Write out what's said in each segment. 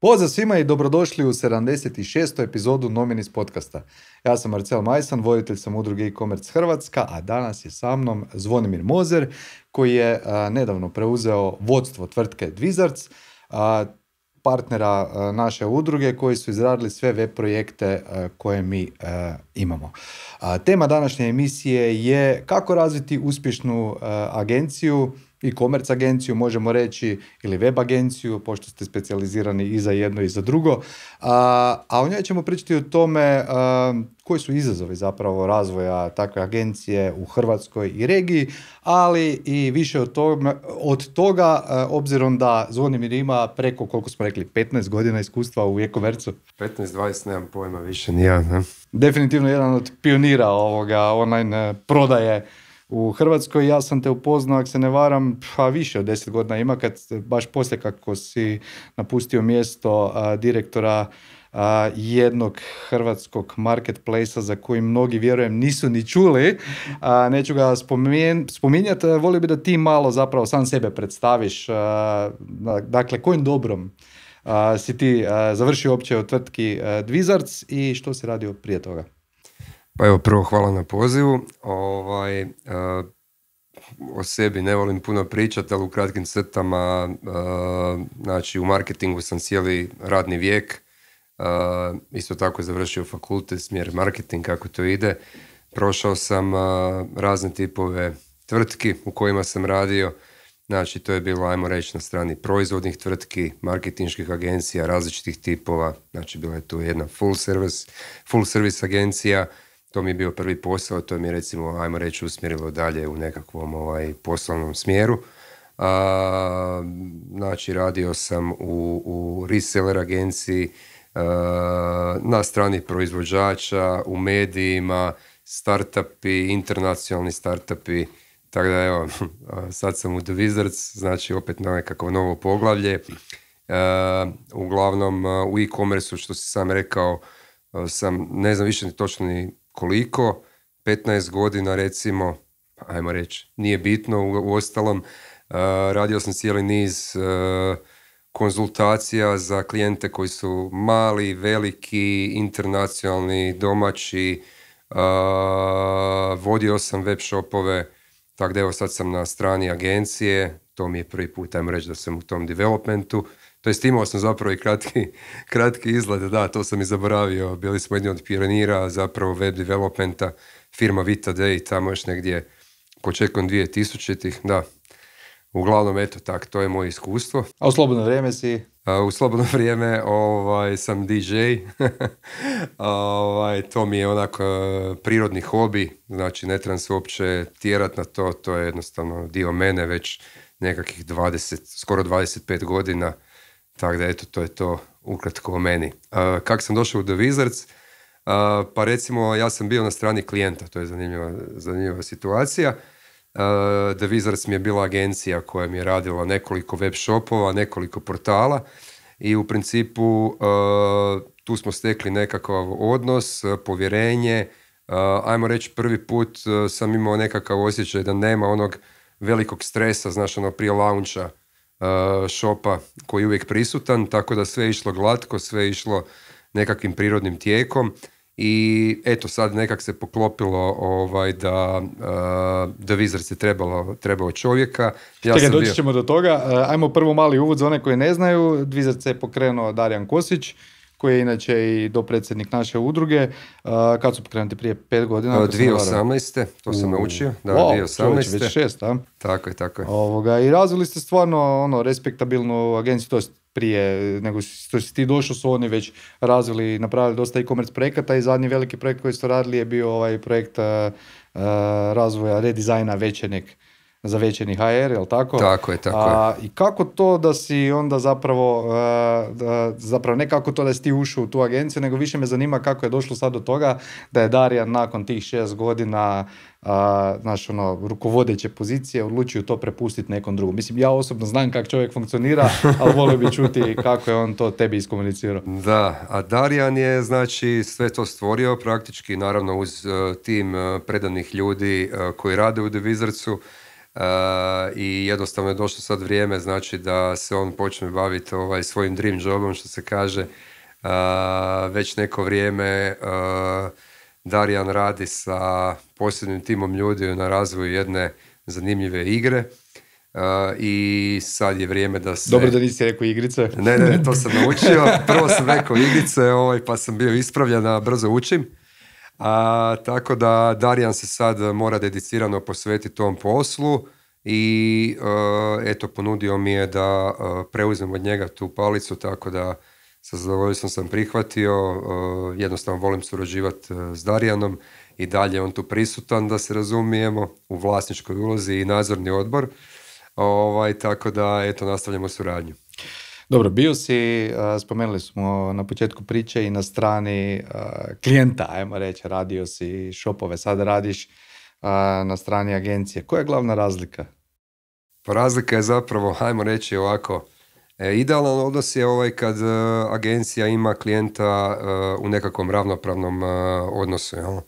Pozdrav svima i dobrodošli u 76. epizodu Nominis podcasta. Ja sam Marcel Majsan, voditelj sam udruge e-commerce Hrvatska, a danas je sa mnom Zvonimir Mozer koji je nedavno preuzeo vodstvo tvrtke Dvizarc, partnera naše udruge koji su izradili sve web projekte koje mi imamo. Tema današnje emisije je kako razviti uspješnu agenciju i commerce agenciju, možemo reći, ili web agenciju, pošto ste specijalizirani i za jedno i za drugo. A, a o njoj ćemo pričati o tome koji su izazovi zapravo razvoja takve agencije u Hrvatskoj i regiji, ali i više od, od toga, obzirom da Zvonimir ima preko, koliko smo rekli, 15 godina iskustva u e-commerce. 15-20, nemam pojma, više ni Definitivno jedan od pionira ovoga online prodaje u Hrvatskoj. Ja sam te upoznao, ako se ne varam, pa više od deset godina ima, kad baš poslije kako si napustio mjesto direktora jednog hrvatskog marketplace za koji mnogi, vjerujem, nisu ni čuli. A, neću ga spominjati, volio bi da ti malo zapravo sam sebe predstaviš. dakle, kojim dobrom si ti završio opće u tvrtki Dvizarc i što si radio prije toga? Pa evo, prvo hvala na pozivu. Ovaj, e, o sebi ne volim puno pričati, ali u kratkim crtama, e, znači u marketingu sam cijeli radni vijek, e, isto tako završio fakultet, smjer marketing, kako to ide. Prošao sam razne tipove tvrtki u kojima sam radio, znači to je bilo, ajmo reći, na strani proizvodnih tvrtki, marketinških agencija, različitih tipova, znači bila je tu jedna full service, full service agencija, to mi je bio prvi posao, to mi je recimo, ajmo reći, usmjerilo dalje u nekakvom ovaj, poslovnom smjeru. A, znači, radio sam u, u reseller agenciji, na strani proizvođača, u medijima, startupi, internacionalni startupi, tako da evo, sad sam u The Wizards, znači opet na nekakvo novo poglavlje. uglavnom, u e-commerce, što si sam rekao, sam, ne znam više ni točno ni koliko 15 godina recimo, ajmo reći, nije bitno u, ostalom, e, radio sam cijeli niz e, konzultacija za klijente koji su mali, veliki, internacionalni, domaći, e, vodio sam web shopove, tako da evo sad sam na strani agencije, to mi je prvi put, ajmo reći da sam u tom developmentu, to jest imao sam zapravo i kratki, kratki izgled, da, to sam i zaboravio. Bili smo jedni od Piranira, zapravo web developmenta, firma Vita Day, tamo još negdje početkom 2000-ih, da. Uglavnom, eto tak, to je moje iskustvo. A u slobodno vrijeme si? u slobodno vrijeme ovaj, sam DJ. ovaj, to mi je onako e, prirodni hobi, znači ne trebam se uopće tjerat na to, to je jednostavno dio mene već nekakih 20, skoro 25 godina tako da eto, to je to ukratko o meni. kako sam došao u The Wizards? pa recimo ja sam bio na strani klijenta, to je zanimljiva, zanimljiva situacija. Uh, The Wizards mi je bila agencija koja mi je radila nekoliko web shopova, nekoliko portala i u principu tu smo stekli nekakav odnos, povjerenje. Ajmo reći prvi put sam imao nekakav osjećaj da nema onog velikog stresa, znaš ono prije launcha šopa koji je uvijek prisutan, tako da sve je išlo glatko, sve je išlo nekakvim prirodnim tijekom i eto sad nekak se poklopilo ovaj da da Vizard se trebalo, trebao čovjeka. Ja Čekaj, doći ćemo do toga. Ajmo prvo mali uvod za one koji ne znaju. Vizard se je pokrenuo Darijan Kosić koji je inače i dopredsjednik naše udruge. Kad su pokrenuti prije pet godina? 2018. To sam naučio. Da, 2018. već šest, Tako je, tako Ovoga, I razvili ste stvarno ono, respektabilnu agenciju, to prije nego što si ti došao su oni već razvili i napravili dosta e-commerce projekata i zadnji veliki projekt koji ste radili je bio ovaj projekt razvoja redizajna većenik za večerni HR, jel tako? Tako je, tako je. I kako to da si onda zapravo, e, zapravo ne kako to da si ti ušao u tu agenciju, nego više me zanima kako je došlo sad do toga da je Darijan nakon tih šest godina naš ono, rukovodeće pozicije odlučio to prepustiti nekom drugom. Mislim, ja osobno znam kako čovjek funkcionira, ali volio bi čuti kako je on to tebi iskomunicirao. Da, a Darijan je, znači, sve to stvorio praktički, naravno, uz e, tim e, predanih ljudi koji rade u Devizarcu i jednostavno je došlo sad vrijeme znači da se on počne baviti ovaj, svojim dream jobom što se kaže već neko vrijeme Darijan radi sa posljednim timom ljudi na razvoju jedne zanimljive igre Uh, i sad je vrijeme da se... Dobro da nisi rekao igrice. Ne, ne, to sam naučio. Prvo sam rekao igrice, ovaj, pa sam bio ispravljen, a brzo učim. A, tako da Darijan se sad mora dedicirano posvetiti tom poslu i e, eto ponudio mi je da e, preuzmem od njega tu palicu tako da sa zadovoljstvom sam prihvatio, e, jednostavno volim surađivati s Darijanom i dalje on tu prisutan da se razumijemo u vlasničkoj ulozi i nadzorni odbor. Ovaj, tako da eto nastavljamo suradnju. Dobro, bio si, e, spomenuli smo na početku priče i na strani e, klijenta, ajmo reći, radio si šopove, sada radiš e, na strani agencije. Koja je glavna razlika? Pa razlika je zapravo, ajmo reći ovako, idealan odnos je ovaj kad agencija ima klijenta u nekakvom ravnopravnom odnosu, jel?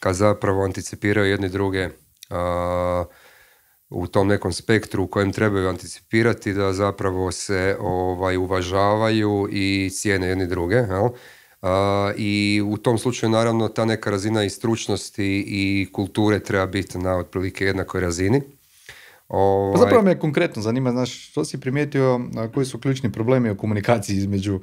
kad zapravo anticipiraju jedni druge u tom nekom spektru u kojem trebaju anticipirati da zapravo se ovaj, uvažavaju i cijene jedni druge. Jel? I u tom slučaju naravno ta neka razina i stručnosti i kulture treba biti na otprilike jednakoj razini. Pa zapravo ovaj me konkretno zanima, znaš, što si primijetio, koji su ključni problemi u komunikaciji između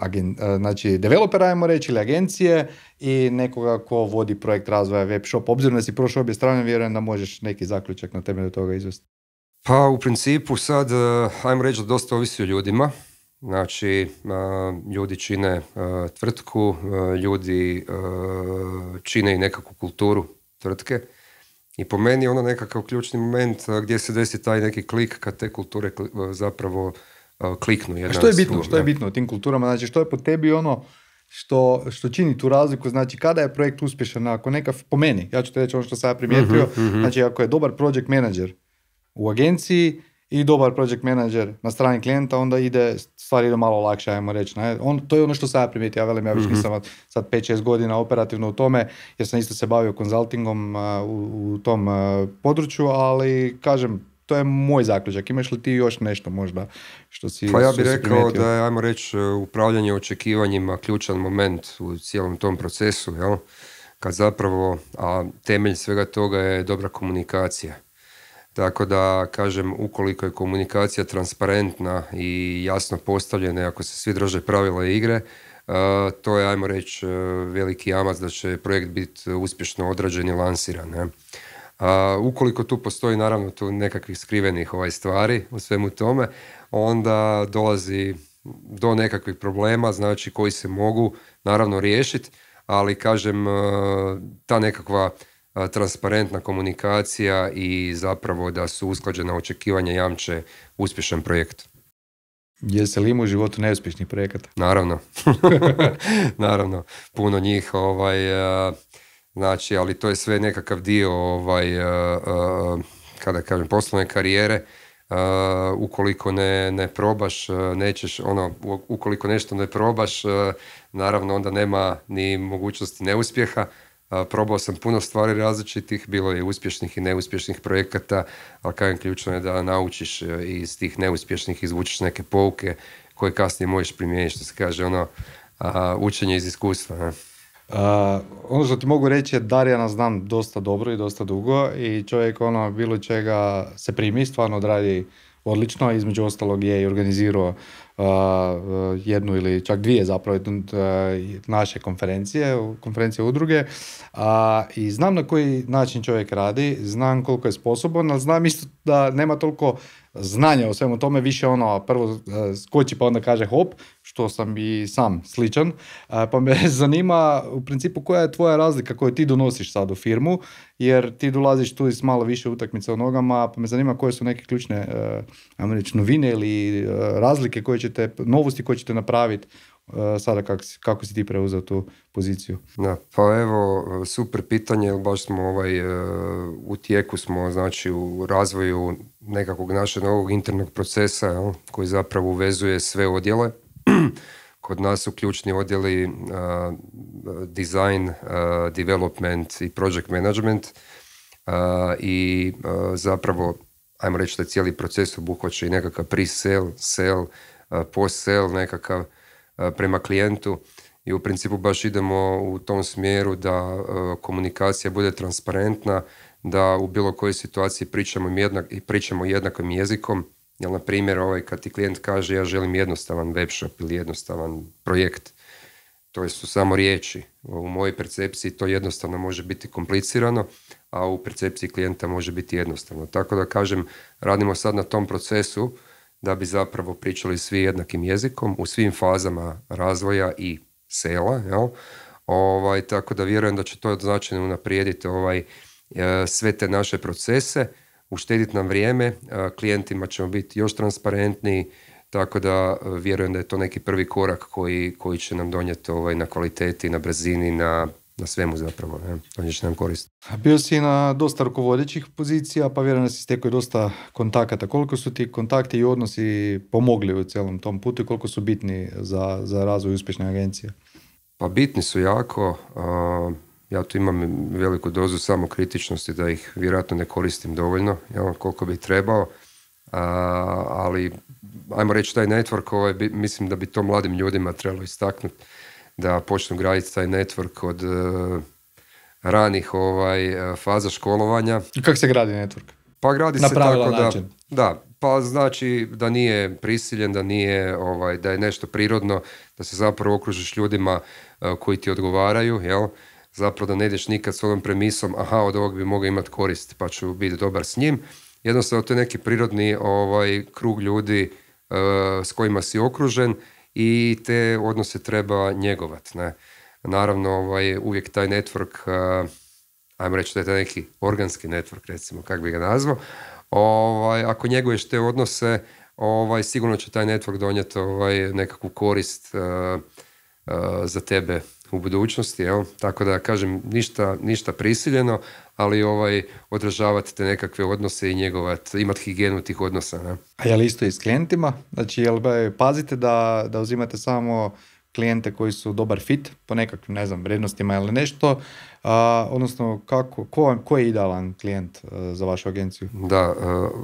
agen, e, znači developera, ajmo reći, ili agencije i nekoga ko vodi projekt razvoja web shop. Obzirom da si prošao obje strane, vjerujem da možeš neki zaključak na temelju toga izvesti. Pa u principu sad, e, ajmo reći da dosta ovisi o ljudima. Znači, e, ljudi čine tvrtku, ljudi čine i nekakvu kulturu tvrtke. I po meni je ono nekakav ključni moment gdje se desi taj neki klik kad te kulture zapravo kliknu jedna što je bitno, što je bitno u tim kulturama, znači što je po tebi ono što, što čini tu razliku, znači kada je projekt uspješan, ako neka, po meni, ja ću te reći ono što sam ja primijetio, mhm, mhm. znači ako je dobar project manager u agenciji i dobar project manager na strani klijenta, onda ide, stvari idu malo lakše, ajmo reći. Ne? On, to je ono što sam ja primijetio, ja velim, ja već mhm. nisam sad 5-6 godina operativno u tome, jer sam isto se bavio konzultingom uh, u, tom području, ali kažem, to je moj zaključak. Imaš li ti još nešto možda što si Pa ja bih rekao da je, ajmo reći, e, upravljanje očekivanjima ključan moment u cijelom tom procesu, jel? Kad zapravo, a temelj svega toga je dobra komunikacija. Tako da, kažem, ukoliko je komunikacija transparentna i jasno postavljena, ako se svi drže pravila igre, e, to je, ajmo reći, e, veliki jamac da će projekt biti uspješno odrađen i lansiran. Ne? A, ukoliko tu postoji naravno tu nekakvih skrivenih ovaj stvari u svemu tome, onda dolazi do nekakvih problema, znači koji se mogu naravno riješiti, ali kažem e, ta nekakva e, transparentna komunikacija i zapravo da su usklađena očekivanja jamče uspješan projekt. Jeste li u životu neuspješnih projekata? Naravno. naravno. Puno njih ovaj, e, Znači, ali to je sve nekakav dio ovaj, eh, eh, kada kažem poslovne karijere eh, ukoliko ne, ne probaš nećeš ono ukoliko nešto ne probaš naravno onda nema ni mogućnosti neuspjeha probao sam puno stvari različitih bilo je uspješnih i neuspješnih projekata ali kažem ključno je da naučiš iz tih neuspješnih izvučeš neke pouke koje kasnije možeš primijeniti što se kaže ono učenje iz iskustva Uh, ono što ti mogu reći je Darijana znam dosta dobro i dosta dugo i čovjek ono bilo čega se primi, stvarno odradi odlično, između ostalog je i organizirao uh, uh jednu ili čak dvije zapravo uh, naše konferencije, konferencije udruge uh, i znam na koji način čovjek radi, znam koliko je sposoban, ali znam isto da nema toliko znanja o svemu tome više ono prvo e, skoči pa onda kaže hop, što sam i sam sličan. E, pa me zanima u principu koja je tvoja razlika koju ti donosiš sad u firmu, jer ti dolaziš tu iz malo više utakmice u nogama, pa me zanima koje su neke ključne e, novine ili razlike koje ćete, novosti koje ćete napraviti Eh, sada kako si ti preuzeo tu poziciju? Da, pa evo, super pitanje, baš smo ovaj, eh, u tijeku smo, znači u razvoju nekakvog našeg novog internog procesa koji zapravo vezuje sve odjele. Kod nas su ključni odjeli eh, design, development i project management uh, i zapravo, ajmo reći da cijeli proces obuhvaća i nekakav pre-sale, sale, post-sale, nekakav E, prema klijentu i u principu baš idemo u tom smjeru da e, komunikacija bude transparentna, da u bilo kojoj situaciji pričamo, jednak, pričamo jednakim jezikom, jer na primjer ovaj, kad ti klijent kaže ja želim jednostavan web shop ili jednostavan projekt, to su samo riječi. U mojoj percepciji to jednostavno može biti komplicirano, a u percepciji klijenta može biti jednostavno. Tako da kažem, radimo sad na tom procesu da bi zapravo pričali svi jednakim jezikom u svim fazama razvoja i sela, jel? Ovaj, tako da vjerujem da će to značajno unaprijediti ovaj, e, sve te naše procese, uštediti nam vrijeme, e, klijentima ćemo biti još transparentniji, tako da e, vjerujem da je to neki prvi korak koji, koji će nam donijeti ovaj, na kvaliteti, na brzini, na na svemu zapravo, ne? on će nam koristiti. Bio si na dosta rukovodećih pozicija, pa vjerujem da si stekao dosta kontakata. Koliko su ti kontakti i odnosi pomogli u cijelom tom putu i koliko su bitni za, za razvoj uspješne agencije? Pa bitni su jako. ja tu imam veliku dozu samokritičnosti da ih vjerojatno ne koristim dovoljno, jel, koliko bi trebao. ali ajmo reći taj network, ovaj, mislim da bi to mladim ljudima trebalo istaknuti da počnu graditi taj network od e, ranih ovaj, e, faza školovanja. I Kako se gradi network? Pa gradi Na se tako način. da, da, pa znači da nije prisiljen, da nije ovaj, da je nešto prirodno, da se zapravo okružiš ljudima e, koji ti odgovaraju, jel? Zapravo da ne ideš nikad s ovom premisom, aha, od ovog bi mogao imati korist, pa ću biti dobar s njim. Jednostavno to je neki prirodni ovaj, krug ljudi s kojima si okružen i te odnose treba njegovati. Ne? Naravno, ovaj, uvijek taj network, eh, ajmo reći da je taj neki organski network, recimo, kako bi ga nazvao, ovaj, ako njeguješ te odnose, ovaj, sigurno će taj network donijeti ovaj, nekakvu korist eh, eh, za tebe u budućnosti. Tako da, kažem, ništa, ništa prisiljeno, ali ovaj, održavati te nekakve odnose i njegovati imati higijenu tih odnosa. Ne? A je li isto i s klijentima? Znači, jel pazite da, da uzimate samo klijente koji su dobar fit po nekakvim, ne znam, vrijednostima ili nešto, a, odnosno kako, ko, je idealan klijent e, za vašu agenciju? Da, e,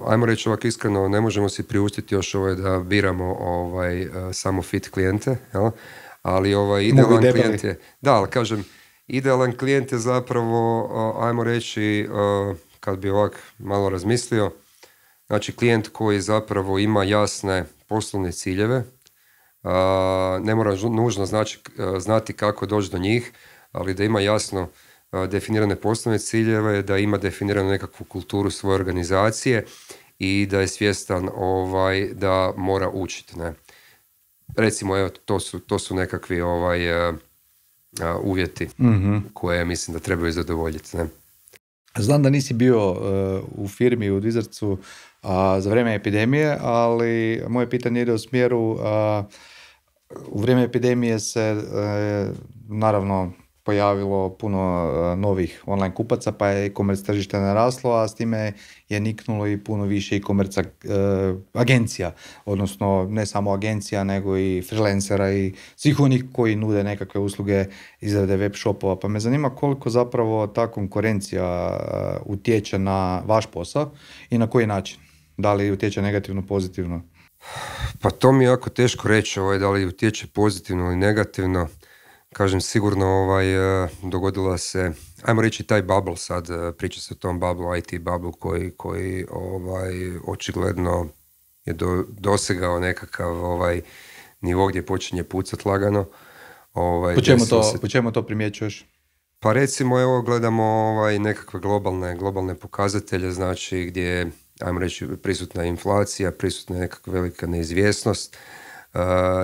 ajmo reći ovako iskreno, ne možemo si priuštiti još ovaj da biramo ovaj, e, samo fit klijente, ali ovaj idealan klijent je, da, ali kažem, Idealan klijent je zapravo, ajmo reći, kad bi ovak malo razmislio, znači klijent koji zapravo ima jasne poslovne ciljeve, ne mora nužno znači, e, znati kako doći do njih, ali da ima jasno e, definirane poslovne ciljeve, da ima definiranu nekakvu kulturu svoje organizacije i da je svjestan ovaj, da mora učiti. Ne? Recimo, evo, to su, to su nekakvi ovaj, e, uvjeti mm koje mislim da trebaju zadovoljiti. Ne? Znam da nisi bio e, u firmi u Dizarcu za vrijeme epidemije, ali moje pitanje ide u smjeru u vrijeme epidemije se e, naravno pojavilo puno e, novih online kupaca, pa je e-commerce tržište naraslo, a s time je niknulo i puno više e-commerce e, agencija, odnosno ne samo agencija, nego i freelancera i svih onih koji nude nekakve usluge izrade web shopova. Pa me zanima koliko zapravo ta konkurencija e, utječe na vaš posao i na koji način? Da li utječe negativno, pozitivno? Pa to mi je jako teško reći, ovaj, da li utječe pozitivno ili negativno kažem sigurno ovaj, e, dogodila se, ajmo reći taj bubble sad, e, priča se o tom bubble, IT bubble koji, koji ovaj, očigledno je dosegao nekakav ovaj, nivo gdje počinje pucat lagano. Ovaj, po, čemu to, se... po to primjećuješ? Pa recimo evo gledamo ovaj, nekakve globalne, globalne pokazatelje, znači gdje ajmo reći prisutna inflacija, prisutna nekakva velika neizvjesnost. E,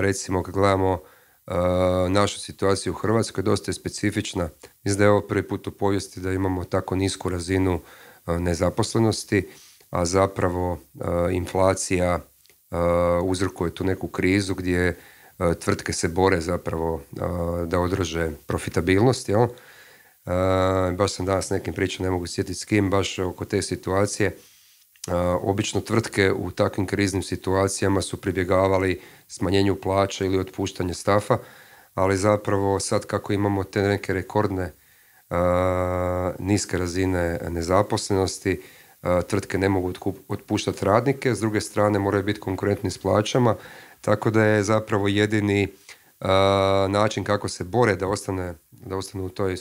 recimo kad gledamo Naša situaciju u Hrvatskoj dosta je specifična. Mislim da je ovo prvi put u povijesti da imamo tako nisku razinu nezaposlenosti, a zapravo inflacija uzrokuje tu neku krizu gdje tvrtke se bore zapravo da održe profitabilnost, jel? Baš sam danas nekim pričao, ne mogu sjetiti s kim, baš oko te situacije Obično tvrtke u takvim kriznim situacijama su pribjegavali smanjenju plaća ili otpuštanju stafa, ali zapravo sad kako imamo te neke rekordne niske razine nezaposlenosti, tvrtke ne mogu otpuštati radnike, s druge strane moraju biti konkurentni s plaćama, tako da je zapravo jedini način kako se bore da ostane da ostanu u toj e,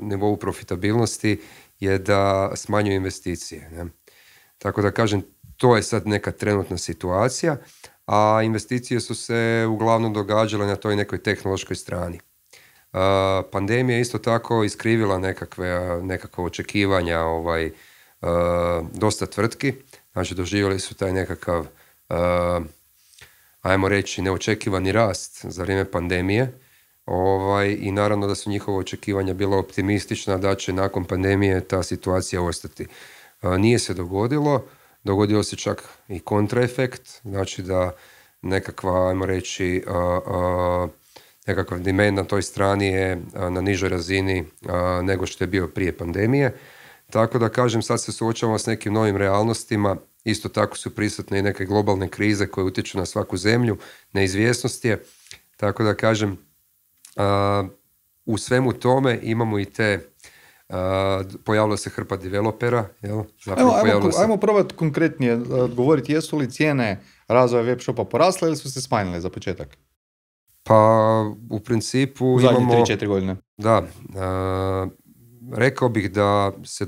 nivou profitabilnosti je da smanjuju investicije. Tako da kažem, to je sad neka trenutna situacija, a investicije su se uglavnom događale na toj nekoj tehnološkoj strani. E, pandemija je isto tako iskrivila nekakve, nekakva očekivanja ovaj, e, dosta tvrtki, znači doživjeli su taj nekakav, e, ajmo reći, neočekivani rast za vrijeme pandemije, Ovaj, I naravno da su njihova očekivanja bila optimistična da će nakon pandemije ta situacija ostati. Nije se dogodilo, dogodio se čak i kontraefekt, znači da nekakva, ajmo reći, nekakav dimen na toj strani je na nižoj razini nego što je bio prije pandemije. Tako da kažem, sad se suočavamo s nekim novim realnostima, isto tako su prisutne i neke globalne krize koje utječu na svaku zemlju, neizvjesnost je, tako da kažem, u svemu tome imamo i te Pojavila se hrpa developera. Jel? ajmo, probati konkretnije e, odgovoriti, jesu li cijene razvoja web shopa porasle ili su se smanjile za početak? Pa u principu u zadnje 3-4 godine. Da, e, rekao bih da se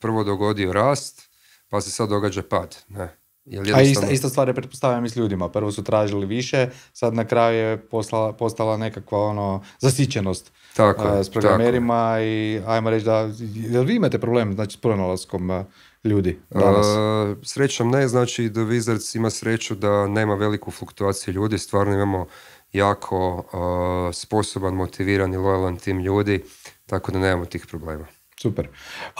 prvo dogodio rast, pa se sad događa pad. Ne. Jer A ista, ista stvar pretpostavljam, i s ljudima. Prvo su tražili više, sad na kraju je postala, postala nekakva ono, zasićenost tako, s programerima i ajmo reći da, jel vi imate problem znači, s pronalaskom ljudi danas? Uh, srećom ne, znači The Wizards ima sreću da nema veliku fluktuaciju ljudi, stvarno imamo jako sposoban, motiviran i lojalan tim ljudi, tako da nemamo tih problema. Super.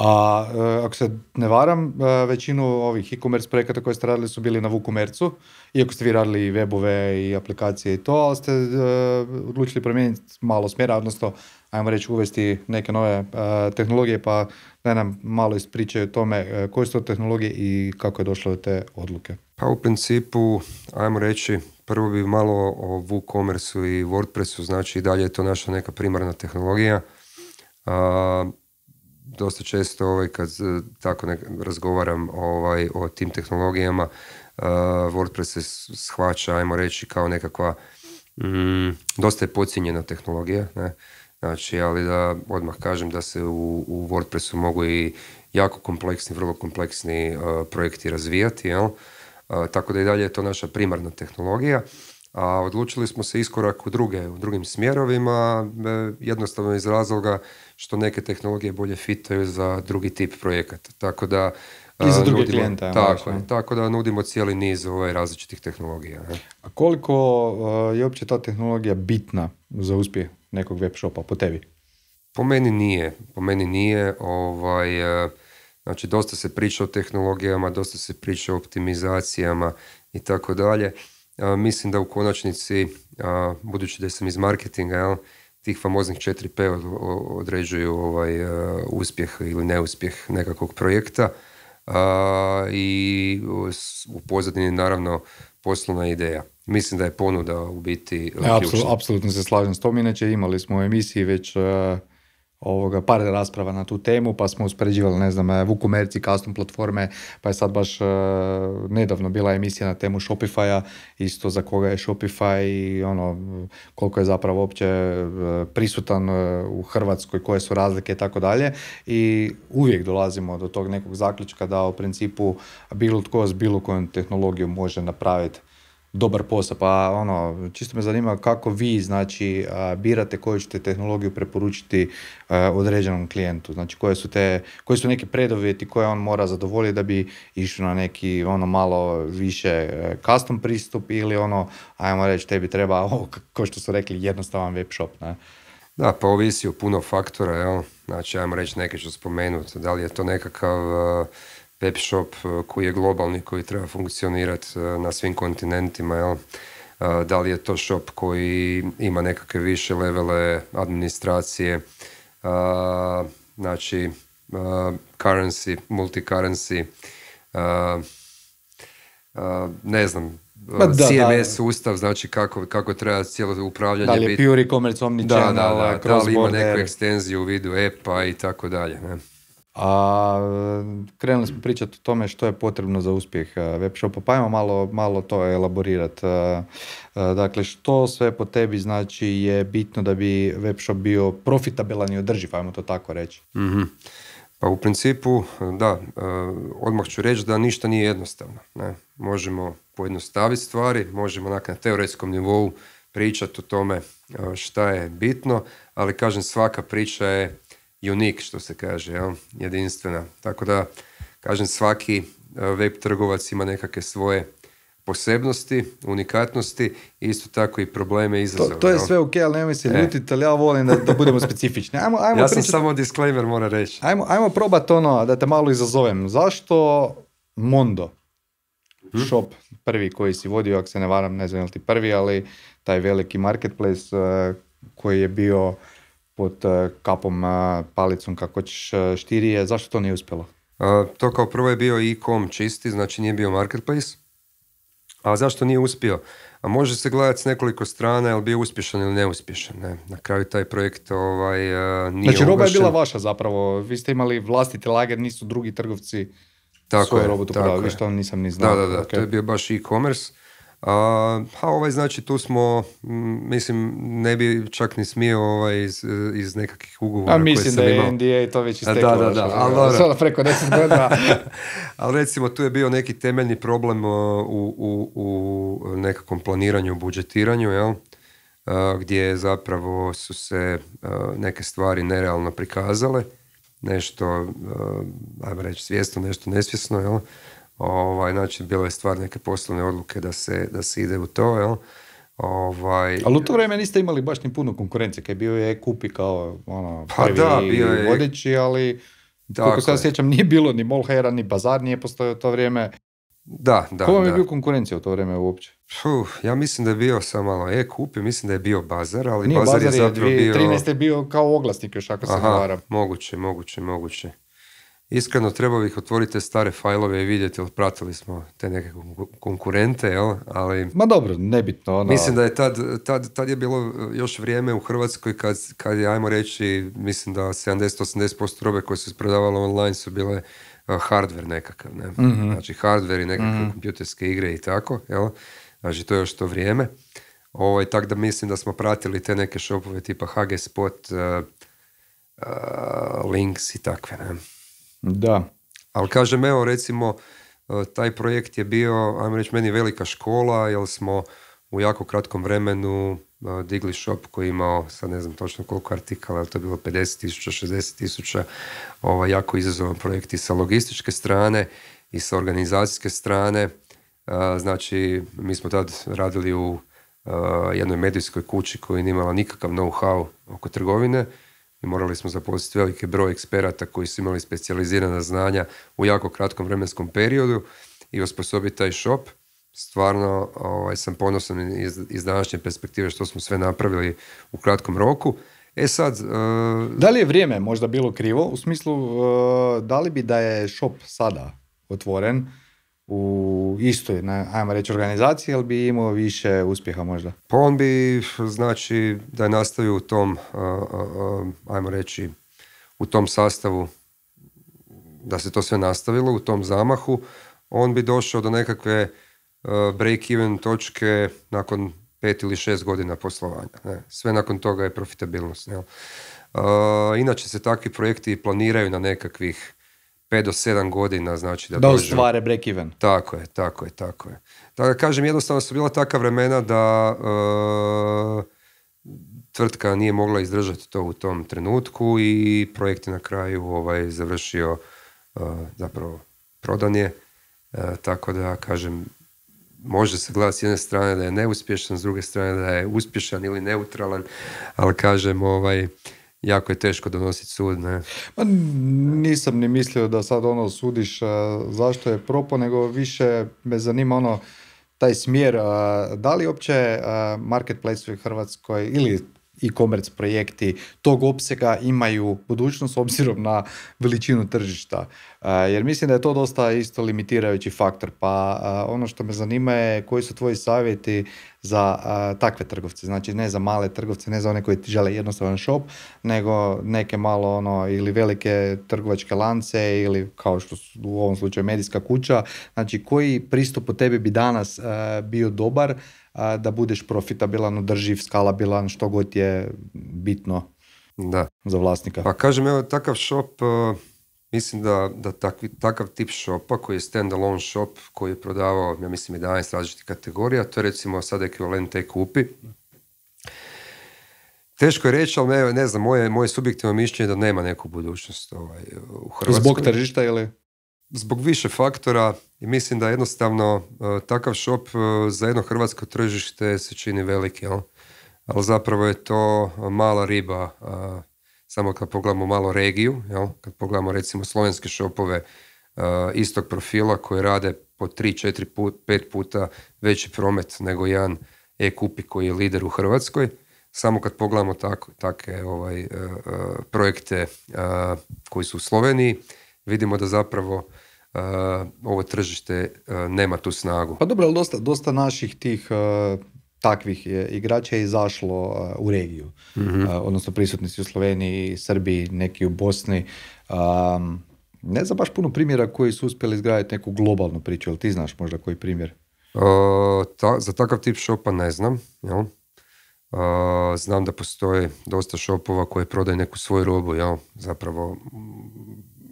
A e, ako se ne varam, e, većinu ovih e-commerce projekata koje ste radili su bili na WooCommerce-u, iako ste vi radili i webove i aplikacije i to, ali ste e, odlučili promijeniti malo smjera, odnosno, ajmo reći, uvesti neke nove tehnologije, pa da nam malo ispričaju o tome koje su to tehnologije i kako je došlo do te odluke. Pa u principu, ajmo reći, prvo bi malo o WooCommerce-u i WordPressu, znači i dalje je to naša neka primarna tehnologija dosta često ovaj, kad e, tako razgovaram ovaj, o tim tehnologijama, e, WordPress se shvaća, ajmo reći, kao nekakva mm, dosta je podcijenjena tehnologija, ne? Znači, ali da odmah kažem da se u, u WordPressu mogu i jako kompleksni, vrlo kompleksni e, projekti razvijati, jel? tako da i dalje je to naša primarna tehnologija a odlučili smo se iskorak u druge, u drugim smjerovima, e, jednostavno iz razloga što neke tehnologije bolje fitaju za drugi tip projekata. Tako da i za e, druge nudimo, klijenta. Tako, tako da nudimo cijeli niz ovaj, različitih tehnologija. A koliko e, je uopće ta tehnologija bitna za uspjeh nekog web shopa po tebi? Po meni nije. Po meni nije. Ovaj, znači, dosta se priča o tehnologijama, dosta se priča o optimizacijama i tako dalje mislim da u konačnici, budući da sam iz marketinga, jel, tih famoznih 4P određuju ovaj, e, uspjeh ili neuspjeh nekakvog projekta i u pozadini naravno poslovna ideja. Mislim da je ponuda u biti... E, apsolutno se slažem s tom. Inače imali smo u emisiji već e, ovoga, par rasprava na tu temu, pa smo uspoređivali, ne znam, WooCommerce e, i custom platforme, pa je sad baš e, nedavno bila emisija na temu shopify isto za koga je Shopify i ono, koliko je zapravo uopće e, prisutan u Hrvatskoj, koje su razlike i tako dalje. I uvijek dolazimo do tog nekog zaključka da u principu bilo tko s bilo kojom tehnologijom može napraviti dobar posao, pa ono, čisto me zanima kako vi, znači, birate koju ćete tehnologiju preporučiti e, određenom klijentu, znači, koje su te, koji su neki predovjeti koje on mora zadovoljiti da bi išao na neki, ono, malo više e, custom pristup ili ono, ajmo reći, tebi treba, ovo, kao što su rekli, jednostavan web shop, Da, pa ovisi o puno faktora, jel? Znači, ajmo reći neke ću spomenuti, da li je to nekakav e, pep shop e, koji je globalni, koji treba funkcionirati e, na svim kontinentima, jel? E, da li je to shop koji ima nekakve više levele administracije, znači currency, multi-currency, ne znam, pa da, CMS da, sustav, znači kako, kako treba cijelo upravljanje biti. Da li pure commerce da, ima neku ekstenziju u vidu epa i tako dalje. Ne? A krenuli smo pričati o tome što je potrebno za uspjeh eh, web shopa, pa ajmo malo, malo to elaborirati. Eh, eh, dakle, što sve po tebi znači je bitno da bi web shop bio profitabilan i održiv, ajmo to tako reći. Mhm. Pa u principu, da, odmah ću reći da ništa nije jednostavno. Ne? Možemo pojednostaviti stvari, možemo na teoretskom nivou pričati o tome šta je bitno, ali kažem svaka priča je unik što se kaže, jel? jedinstvena. Tako da, kažem, svaki e, web trgovac ima nekakve svoje posebnosti, unikatnosti isto tako i probleme i izazove. To, to je sve ok, ali nemoj se e. ljutiti, ali ja volim da, budemo specifični. Ajmo, ajmo ja sam samo disclaimer mora reći. Ajmo, ajmo probati ono, da te malo izazovem. Zašto Mondo hm? shop, prvi koji si vodio, ako se ne varam, ne znam ti prvi, ali taj veliki marketplace e, koji je bio pod e, kapom, e, palicom, kako ćeš e, štirije, zašto to nije uspjelo? to kao prvo je bio e-com čisti, znači nije bio marketplace. A zašto nije uspio? A može se gledati s nekoliko strana, je li bio uspješan ili neuspješan. Na kraju taj projekt ovaj, nije Znači roba je bila vaša zapravo, vi ste imali vlastiti lager, nisu drugi trgovci tako svoju je, robotu što nisam ni znao. Da, da, da, to je bio baš e-commerce. A, pa ovaj znači tu smo, mislim ne bi čak ni smio ovaj, iz, iz nekakvih ugovora a, mislim da je NDA to već isteklo. Da, da, da. Ono, ali, preko godina. ali recimo tu je bio neki temeljni problem u, u, u nekakvom planiranju, budžetiranju, jel? gdje zapravo su se neke stvari nerealno prikazale, nešto, ajmo reći svjesno, nešto nesvjesno, jel? Ovaj, znači, bila je stvar neke poslovne odluke da se, da se ide u to, jel? Ovaj... Ali u to vrijeme niste imali baš ni puno konkurencije, kad je bio je kupi kao ono, pa bio je... vodeći, ali dakle. kako se sjećam nije bilo ni Molhera, ni Bazar nije postojao u to vrijeme. Da, da. Ko vam je bio konkurencija u to vrijeme uopće? ja mislim da je bio samo malo e kupi, mislim da je bio Bazar, ali nije, Bazar, je, zapravo bio... 2013. je bio kao oglasnik još ako se Aha, moguće, moguće, moguće. Iskreno, trebao bih otvoriti te stare fajlove i vidjeti, jel pratili smo te neke konkurente, jel? Ali, Ma dobro, nebitno. ona... Mislim da je tad, tad, tad, je bilo još vrijeme u Hrvatskoj kad, kad je, ajmo reći, mislim da 70-80% robe koje su prodavale online su bile eh, hardware nekakav, ne? mm Znači, hardware i nekakve mhm. kompjuterske igre i tako, jel? Znači, to je još to vrijeme. Ovaj, tako da mislim da smo pratili te neke šopove tipa HG Spot, uh, eh, uh, eh, Links i takve, ne? Da. Ali kažem, evo recimo, e, taj projekt je bio, ajmo reći, meni velika škola, jer smo u jako kratkom vremenu e, digli shop koji je imao, sad ne znam točno koliko artikala, ali to je bilo 50 tisuća, 60 tisuća, ovaj, jako izazovan projekt i sa logističke strane i sa organizacijske strane. E, znači, mi smo tad radili u jednoj medijskoj kući koja nije imala nikakav know-how oko trgovine morali smo zaposliti veliki broj eksperata koji su imali specijalizirana znanja u jako kratkom vremenskom periodu i osposobiti taj shop. Stvarno ovaj, sam ponosan iz, iz današnje perspektive što smo sve napravili u kratkom roku. E sad... E, da li je vrijeme možda bilo krivo? U smislu, e, da li bi da je shop sada otvoren, u istoj, na ajmo reći, organizaciji, ali bi imao više uspjeha možda? Pa on bi, znači, da je nastavio u tom, ajmo reći, u tom sastavu, da se to sve nastavilo, u tom zamahu, on bi došao do nekakve e, break-even točke nakon pet ili šest godina poslovanja. Sve nakon toga je profitabilnost. Ne. Inače se takvi projekti planiraju na nekakvih 5 do 7 godina znači da, da dođu. break even. Tako je, tako je, tako je. Tako da kažem, jednostavno su bila takva vremena da e, tvrtka nije mogla izdržati to u tom trenutku i projekt je na kraju ovaj, završio e, zapravo prodanje. E, tako da kažem, može se gledati s jedne strane da je neuspješan, s druge strane da je uspješan ili neutralan, ali kažem ovaj, jako je teško donositi sud, ne? Ma, nisam ni mislio da sad ono sudiš zašto je propo, nego više me zanima ono taj smjer, da li uopće marketplace u Hrvatskoj ili e-commerce projekti tog opsega imaju budućnost obzirom na veličinu tržišta. E, jer mislim da je to dosta isto limitirajući faktor. Pa e, ono što me zanima je koji su tvoji savjeti za e, takve trgovce. Znači ne za male trgovce, ne za one koji žele jednostavan shop, nego neke malo ono ili velike trgovačke lance ili kao što su u ovom slučaju medijska kuća. Znači koji pristup u tebi bi danas bio dobar da budeš profitabilan, održiv, skalabilan, što god je bitno da. za vlasnika. Pa kažem, evo takav shop, e, mislim da, da takvi, takav tip shopa koji je standalone shop koji je prodavao, ja mislim, 11 različitih kategorija, to je recimo sad ekvivalent te kupi. Teško je reći, ali ne, ne znam, moje, moje subjektivno mišljenje je da nema neku budućnost ovaj, u Hrvatskoj. Zbog tržišta ili? zbog više faktora i mislim da jednostavno e, takav shop e, za jedno hrvatsko tržište se čini veliki, jel? ali zapravo je to mala riba, e, samo kad pogledamo malo regiju, jel? kad pogledamo recimo slovenske shopove istog profila koji rade po 3, 4, 5 puta veći promet nego jedan e-kupi koji je lider u Hrvatskoj. Samo kad pogledamo tako, take ovaj, projekte koji su u Sloveniji, vidimo da zapravo uh, ovo tržište uh, nema tu snagu. Pa dobro, ali dosta, dosta naših tih uh, takvih igrača je izašlo u regiju. Mm-hmm. Odnosno u Sloveniji, Srbiji, neki u Bosni. Um, ne znam baš puno primjera koji su uspjeli izgraditi neku globalnu priču. Jel ti znaš možda koji primjer? Ta, za takav tip šopa ne znam. Jel? znam da postoje dosta šopova koji prodaju neku svoju robu. Jel? Zapravo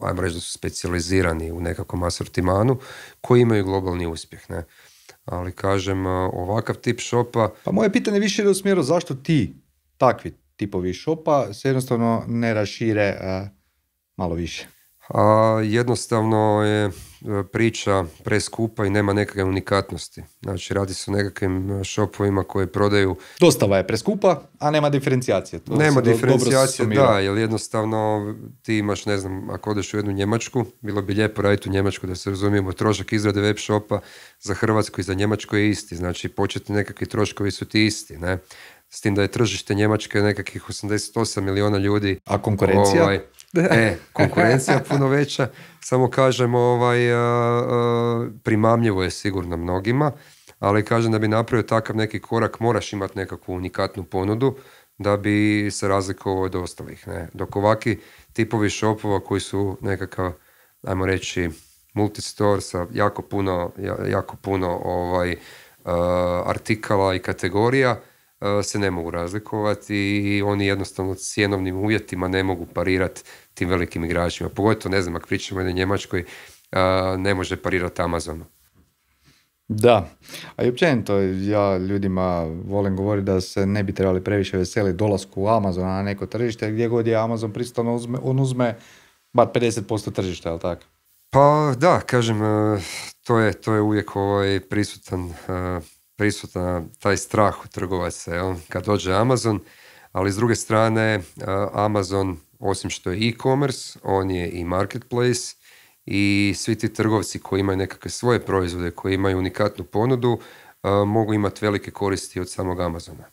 ajmo reći da su specijalizirani u nekakvom asortimanu, koji imaju globalni uspjeh. Ne? Ali kažem, ovakav tip šopa... Pa moje pitanje više je u smjeru zašto ti takvi tipovi šopa se jednostavno ne rašire malo više a jednostavno je e, priča preskupa i nema nekakve unikatnosti. Znači radi se o nekakvim šopovima e, koji prodaju... Dostava je preskupa, a nema diferencijacije. nema diferencijacije, da, jer jednostavno ti imaš, ne znam, ako odeš u jednu Njemačku, bilo bi lijepo raditi u Njemačku da se razumijemo, trošak izrade web shopa za Hrvatsku i za Njemačku je isti. Znači početni nekakvi troškovi su ti isti, ne? S tim da je tržište Njemačke nekakvih 88 miliona ljudi. A konkurencija? Ovaj, E, konkurencija puno veća. Samo kažem, ovaj, primamljivo je sigurno mnogima, ali kažem da bi napravio takav neki korak moraš imati nekakvu unikatnu ponudu da bi se razlikovao od ostalih. Ne? Dok ovaki tipovi šopova koji su nekakav, ajmo reći, multistore sa jako puno, jako puno ovaj, artikala i kategorija, E, se ne mogu razlikovati i oni jednostavno cjenovnim uvjetima ne mogu parirati tim velikim igračima. Pogotovo, ne znam, ako pričamo o Njemačkoj, e, ne može parirati Amazonu. Da, a i općenito ja ljudima volim govoriti da se ne bi trebali previše veseli dolasku u Amazon na neko tržište, gdje god je Amazon pristano, on uzme bar 50% tržišta, je li tako? Pa da, kažem, e, to je, to je uvijek ovaj prisutan prisutan taj strah u trgovaca jel? kad dođe Amazon, ali s druge strane e, Amazon osim što je e-commerce, on je i marketplace i svi ti trgovci koji imaju nekakve svoje proizvode, koji imaju unikatnu ponudu, e, mogu imati velike koristi od samog Amazona.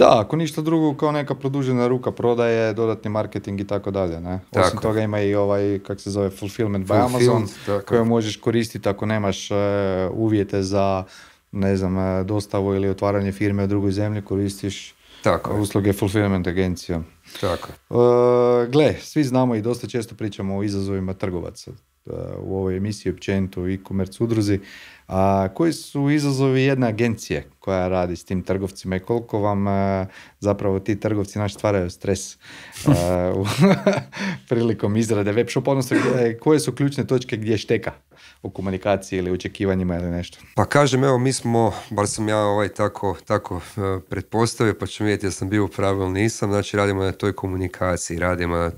Da, ako ništa drugo kao neka produžena ruka prodaje, dodatni marketing i tako dalje. Ne? Osim toga ima i ovaj, kak se zove, fulfillment by Amazon, koje možeš koristiti ako nemaš e, uvjete za, ne znam, e, dostavu ili otvaranje firme u drugoj zemlji, koristiš tako. E, usluge fulfillment agencija. Tako. gle, svi znamo i dosta često pričamo o izazovima trgovaca u ovoj emisiji općenito i commerce udruzi. A, koji su izazovi jedne agencije koja radi s tim trgovcima i koliko vam e, zapravo ti trgovci naš stvaraju stres e, prilikom izrade web shop, odnosno e, koje su ključne točke gdje šteka u komunikaciji ili očekivanjima ili nešto? Pa kažem, evo mi smo, bar sam ja ovaj tako, tako pretpostavio, pa ću vidjeti da sam bio u pravilu ili nisam, znači radimo na toj komunikaciji, radimo na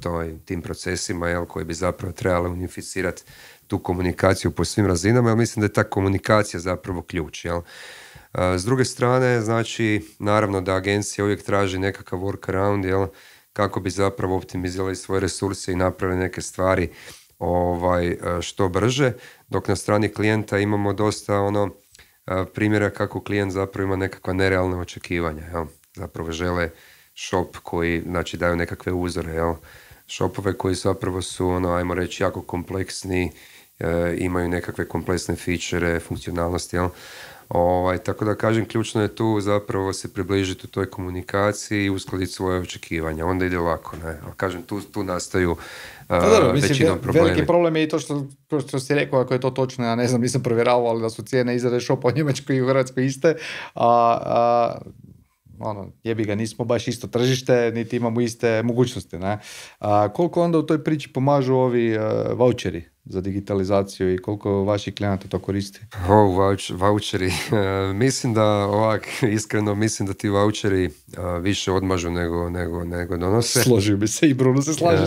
tim procesima jel, koji bi zapravo trebali unificirati tu komunikaciju po svim razinama, jer mislim da je ta komunikacija zapravo ključ. Jel? E, s druge strane, znači, naravno da agencija uvijek traži nekakav workaround, jel? kako bi zapravo optimizirali svoje resurse i napravili neke stvari ovaj, e, što brže, dok na strani klijenta imamo dosta ono e, primjera kako klijent zapravo ima nekakva nerealna očekivanja. Jel? Zapravo žele shop koji znači, daju nekakve uzore, jel? shopove koji zapravo su, ono, ajmo reći, jako kompleksni E, imaju nekakve kompleksne fičere, funkcionalnosti, jel? Ovaj, tako da kažem, ključno je tu zapravo se približiti u toj komunikaciji i uskladiti svoje očekivanja. Onda ide ovako, ne? Ali kažem, tu, tu nastaju e, pa problemi. Veliki problem je i to što, što si rekao, ako je to točno, ja ne znam, nisam provjeravao, ali da su cijene izrade šopa u Njemačkoj i u Hrvatskoj iste. a ono, jebi ga, nismo baš isto tržište, niti imamo iste mogućnosti. Ne? A koliko onda u toj priči pomažu ovi uh, voucheri za digitalizaciju i koliko vaših klijenata to koristi? oh, voucheri. E, mislim da, ovak, iskreno, mislim da ti voucheri e, više odmažu nego, nego, nego donose. Složio bi se i Bruno se slaži.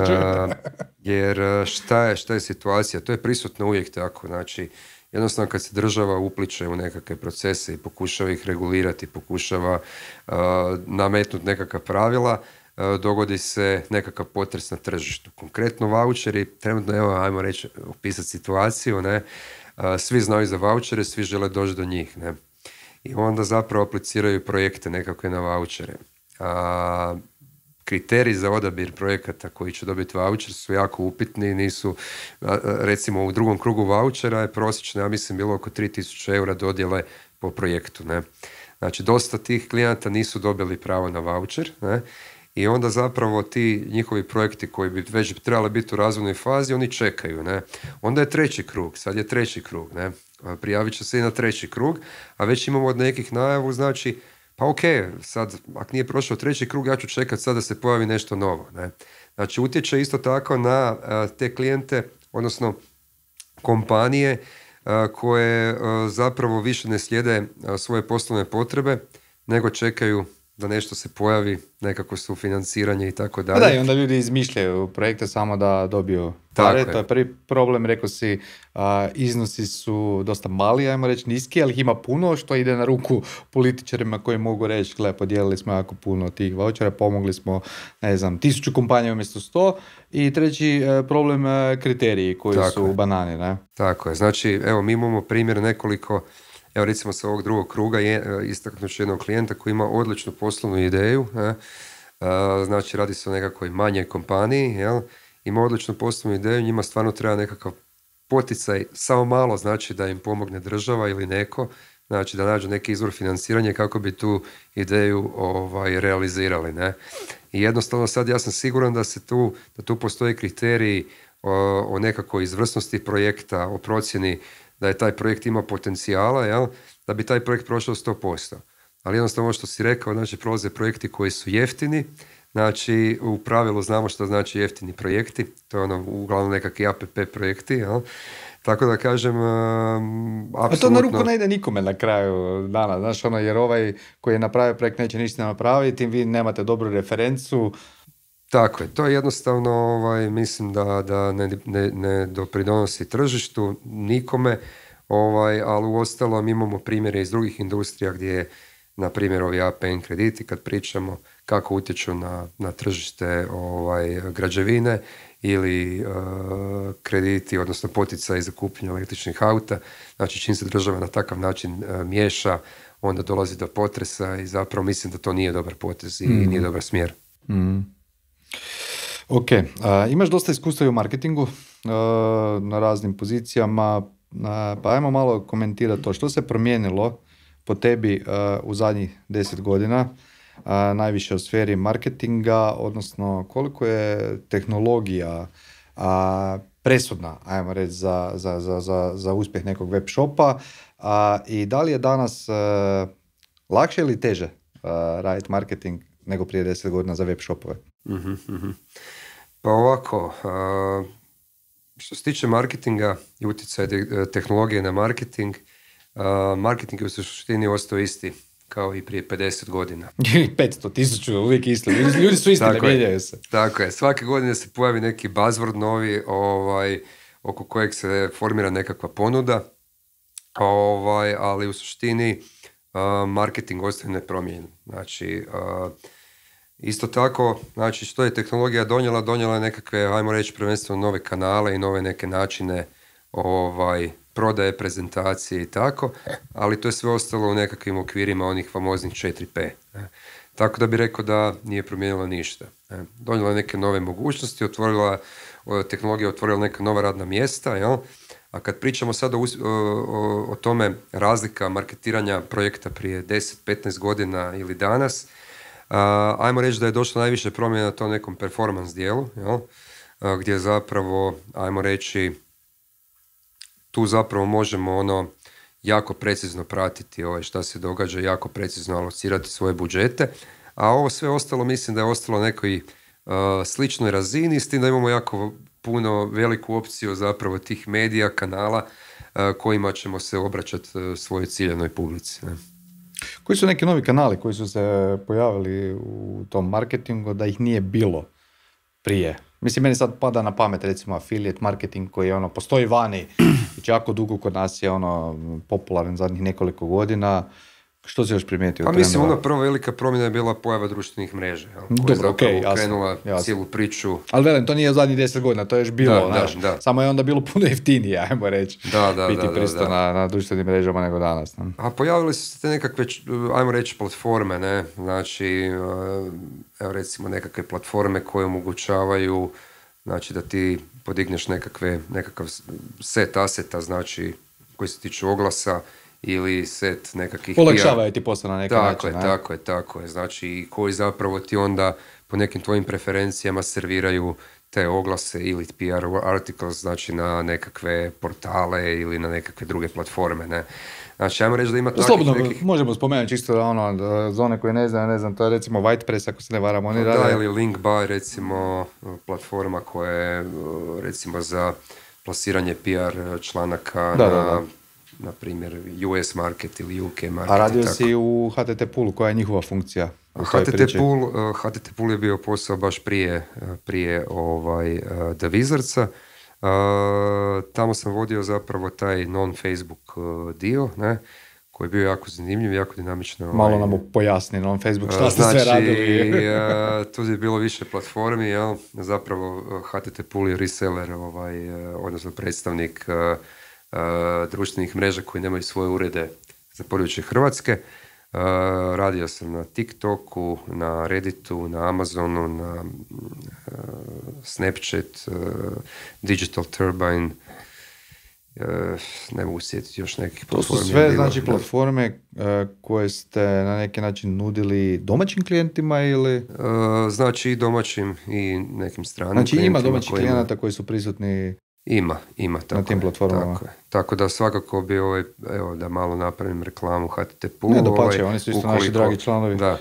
jer šta je, šta je situacija? To je prisutno uvijek tako. Znači, jednostavno kad se država upliče u nekakve procese i pokušava ih regulirati, pokušava e, nametnuti nekakva pravila, e, dogodi se nekakav potres na tržištu. Konkretno voucheri, trenutno evo ajmo reći opisati situaciju, ne, e, svi znaju za vouchere, svi žele doći do njih, ne. I onda zapravo apliciraju projekte nekakve na vouchere kriteriji za odabir projekata koji će dobiti voucher su jako upitni, nisu recimo u drugom krugu vouchera je prosječno, ja mislim, bilo oko 3000 eura dodjele po projektu. Ne? Znači, dosta tih klijenata nisu dobili pravo na voucher ne? i onda zapravo ti njihovi projekti koji bi već trebali biti u razvojnoj fazi, oni čekaju. Ne? Onda je treći krug, sad je treći krug, ne? prijavit će se i na treći krug, a već imamo od nekih najavu, znači pa ok, sad ako nije prošao treći krug, ja ću čekati sad da se pojavi nešto novo. Ne? Znači utječe isto tako na e, te klijente, odnosno kompanije e, koje e, zapravo više ne slijede svoje poslovne potrebe, nego čekaju da nešto se pojavi, nekako financiranje i tako dalje. Da, i onda ljudi izmišljaju projekte samo da dobiju pare. To je prvi problem, rekao si, iznosi su dosta mali, ajmo reći niski, ali ih ima puno što ide na ruku političarima koji mogu reći, gle, podijelili smo jako puno tih vouchera, pomogli smo, ne znam, tisuću kompanija umjesto sto. I treći e, problem, e, kriteriji koji su banani. Ne? Tako je, znači, evo, mi imamo primjer nekoliko Evo recimo sa ovog drugog kruga je e, istaknut ću jednog klijenta koji ima odličnu poslovnu ideju, e, e, znači radi se o nekakvoj manjoj kompaniji, ima odličnu poslovnu ideju, njima stvarno treba nekakav poticaj, samo malo znači da im pomogne država ili neko, znači da nađu neki izvor financiranja kako bi tu ideju ovaj, realizirali. I jednostavno sad ja sam siguran da se tu, da tu postoje kriteriji o, o nekakvoj izvrsnosti projekta, o procjeni da je taj projekt imao potencijala, jel, da bi taj projekt prošao 100%. Ali jednostavno ono što si rekao, znači prolaze projekti koji su jeftini, znači u pravilu znamo što znači jeftini projekti, to je ono uglavnom nekakvi APP projekti, jel? Tako da kažem, apsolutno... Ehm, A to na ruku ne ide nikome na kraju dana, znaš, ono, jer ovaj koji je napravio projekt neće ništa napraviti, vi nemate dobru referencu, tako je, to je jednostavno ovaj, mislim da, da ne, ne, ne dopridonosi tržištu nikome, ovaj, ali u ostalom imamo primjere iz drugih industrija gdje je, na primjer, ovi APN krediti kad pričamo kako utječu na, na tržište ovaj, građevine ili eh, krediti, odnosno potica za kupnju električnih auta. Znači, čim se država na takav način eh, miješa, onda dolazi do potresa i zapravo mislim da to nije dobar potez i mhm. nije dobar smjer. Mhm. Ok, imaš dosta iskustva u marketingu na raznim pozicijama, pa ajmo malo komentirati to. Što se promijenilo po tebi u zadnjih deset godina, najviše u sferi marketinga, odnosno koliko je tehnologija presudna, ajmo reći, za, za, za, za uspjeh nekog web shopa i da li je danas lakše ili teže raditi marketing nego prije deset godina za web shopove? Pa ovako, što se tiče marketinga i utjecaja e, tehnologije na marketing, marketing je u suštini ostao isti kao i prije 50 godina. 500 tisuća, uvijek isto. Ljudi su isti, ne mijenjaju se. Tako je. Svake godine se pojavi neki buzzword novi ovaj, oko kojeg se formira nekakva ponuda, ovaj, ali u suštini marketing ostaje nepromijenjen. Znači, Isto tako, znači što je tehnologija donijela, donijela je nekakve, ajmo reći prvenstveno nove kanale i nove neke načine ovaj, prodaje, prezentacije i tako, ali to je sve ostalo u nekakvim okvirima onih famoznih 4P. Tako da bi rekao da nije promijenila ništa. Donijela je neke nove mogućnosti, otvorila, tehnologija otvorila neka nova radna mjesta, jel? A kad pričamo sada o, o, o tome razlika marketiranja projekta prije 10-15 godina ili danas, ajmo reći da je došlo najviše promjena na tom nekom performance dijelu, jel? gdje zapravo, ajmo reći, tu zapravo možemo ono jako precizno pratiti ovaj, šta se događa, jako precizno alocirati svoje budžete, a ovo sve ostalo mislim da je ostalo nekoj uh, sličnoj razini, s tim da imamo jako puno veliku opciju zapravo tih medija, kanala kojima ćemo se obraćati e, svojoj ciljenoj publici. Koji su neki novi kanali koji su se pojavili u tom marketingu da ih nije bilo prije? Mislim, meni sad pada na pamet recimo affiliate marketing koji ono, postoji vani, jako dugo kod nas je ono popularan zadnjih nekoliko godina što si još primijetio? Pa mislim, ona prva velika promjena je bila pojava društvenih mreža. To koja je pokrenula cijelu priču. Ali velim, to nije zadnjih deset godina, to je još bilo, da, da, samo je onda bilo puno jeftinije, ajmo reći, da, da, biti pristo na, društvenim mrežama nego danas. A pojavili su se te nekakve, ajmo reći, platforme, ne? Znači, eh, evo recimo nekakve platforme koje omogućavaju znači da ti podigneš nekakve, nekakav set aseta, znači koji se tiču oglasa, ili set nekakvih... Olakšavaju ti posao na neki tako Je, tako je, tako je. Znači, koji zapravo ti onda po nekim tvojim preferencijama serviraju te oglase ili PR articles, znači na nekakve portale ili na nekakve druge platforme, ne. Znači, ajmo reći da ima takvih Slobodno, možemo spomenuti čisto ono, za one koji ne znaju, ne znam, to je recimo Whitepress, ako se ne varam, oni rade... Da, ili LinkBuy, recimo, platforma koja je, recimo, za plasiranje PR članaka na na primjer US market ili UK market. A radio si u HTT Poolu, koja je njihova funkcija? U HTT, Pool, HTT eh, je bio posao baš prije, eh, prije ovaj, The eh, Wizardsa. Tamo sam vodio zapravo taj non-Facebook dio, ne? koji je bio jako zanimljiv, jako dinamično. Malo ovaj, nam pojasni na Facebook što ste znači, sve radili. tu je bilo više platformi, jel? zapravo HTT Pool je reseller, ovaj, odnosno predstavnik društvenih mreža koji nemaju svoje urede za područje Hrvatske. Radio sam na TikToku, na Redditu, na Amazonu, na Snapchat, Digital Turbine, ne mogu sjetiti još nekih platformi. To su sve znači platforme koje ste na neki način nudili domaćim klijentima ili? Znači i domaćim i nekim stranim Znači ima domaćih klijenata koji su prisutni ima, ima. Tako na tim platformama. Tako, da svakako bi ovaj, evo da malo napravim reklamu HTTP-u. Ne, ovaj, oni su ukoliko, naši dragi članovi. Da,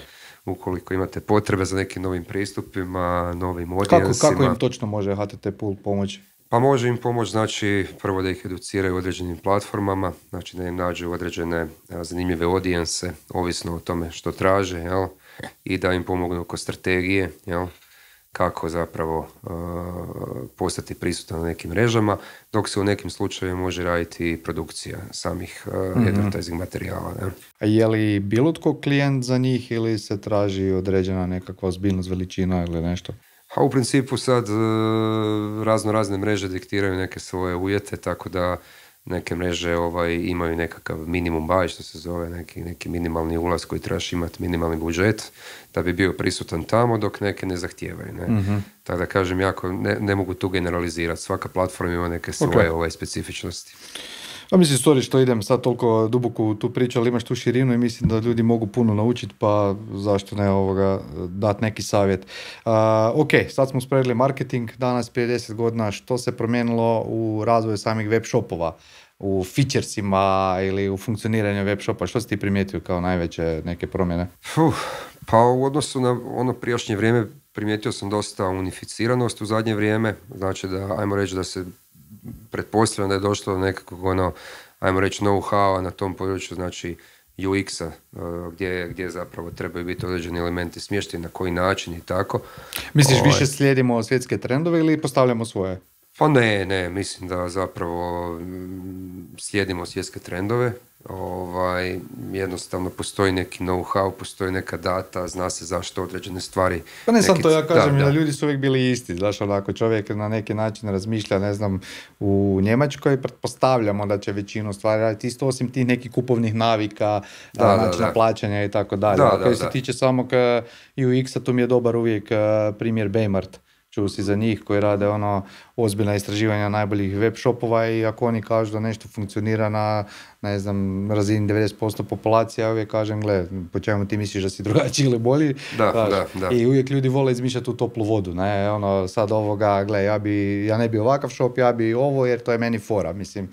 ukoliko imate potrebe za nekim novim pristupima, novim audijencima. Kako, kako im točno može HTTP pomoći? Pa može im pomoći znači, prvo da ih educiraju određenim platformama, znači da im nađu određene zanimljive audijense, ovisno o tome što traže, jel? I da im pomognu oko strategije, jel? kako zapravo e, postati prisutan na nekim mrežama, dok se u nekim slučajevima može raditi i produkcija samih mm advertising materijala. A je li bilo tko klijent za njih ili se traži određena nekakva ozbiljnost, veličina ili nešto? A u principu sad e, razno razne mreže diktiraju neke svoje uvjete, tako da neke mreže ovaj, imaju nekakav minimum baj što se zove, neki, neki minimalni ulaz koji trebaš imati, minimalni budžet, da bi bio prisutan tamo, dok neke ne zahtijevaju. Ne? Mhm. Tako da kažem, jako ne, ne mogu tu generalizirati. Svaka platforma ima neke svoje okay. ovaj, specifičnosti. A pa mislim, sorry što idem sad toliko duboko u tu priču, ali imaš tu širinu i mislim da ljudi mogu puno naučiti, pa zašto ne ovoga, dat neki savjet. ok, sad smo spredili marketing, danas prije 10 godina, što se promijenilo u razvoju samih web shopova? u featuresima ili u funkcioniranju web shopa? Što si ti primijetio kao najveće neke promjene? pa u odnosu na ono prijašnje vrijeme primijetio sam dosta unificiranost u zadnje vrijeme. Znači da, ajmo reći da se pretpostavljam da je došlo do nekakvog ono, ajmo reći, know-howa na tom području, znači UX-a, e, gdje, gdje zapravo trebaju biti određeni elementi smješteni, na koji način i tako. Misliš, ovaj, više slijedimo svjetske trendove ili postavljamo svoje? Pa ne, ne, mislim da zapravo slijedimo svjetske trendove, ovaj, jednostavno postoji neki know-how, postoji neka data, zna se zašto određene stvari. Pa ne sam to ja kažem, da, ljudi su uvijek bili isti, znaš, onako čovjek na neki način razmišlja, ne znam, u Njemačkoj, pretpostavljamo da će većinu stvari raditi isto, osim tih nekih kupovnih navika, da, da načina plaćanja i tako dalje. Da, ono, Koji se tiče samog e, UX-a, tu mi je dobar uvijek e, primjer Baymart čuo si za njih koji rade ono ozbiljna istraživanja najboljih web shopova i ako oni kažu da nešto funkcionira na ne znam, razini 90% populacije, ja uvijek kažem, gle, po čemu ti misliš da si drugačiji ili bolji? Da, da, da. I uvijek ljudi vole izmišljati tu toplu vodu, ne, ono, sad ovoga, gle, ja, bi, ja ne bi ovakav shop, ja bi ovo, jer to je meni fora, mislim,